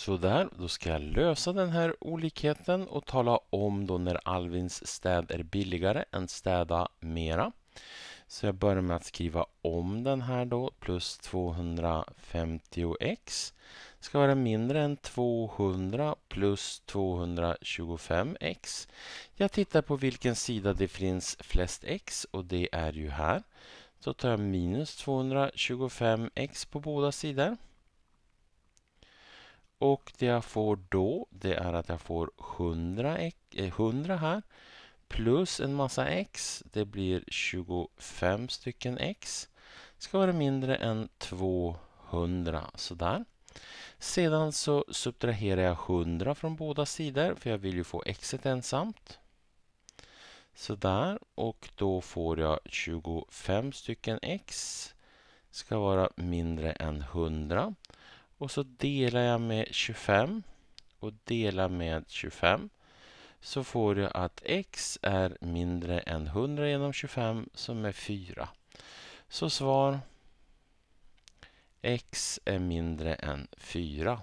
Sådär, då ska jag lösa den här olikheten och tala om då när Alvins städ är billigare än städa mera. Så jag börjar med att skriva om den här då, plus 250x ska vara mindre än 200 plus 225x. Jag tittar på vilken sida det finns flest x och det är ju här. Så tar jag minus 225x på båda sidor. Och det jag får då, det är att jag får 100, 100 eh, här. Plus en massa x, det blir 25 stycken x. Det Ska vara mindre än 200, sådär. Sedan så subtraherar jag 100 från båda sidor, för jag vill ju få x ensamt. Sådär, och då får jag 25 stycken x. Det Ska vara mindre än 100. Och så delar jag med 25 och delar med 25 så får du att x är mindre än 100 genom 25 som är 4. Så svar x är mindre än 4.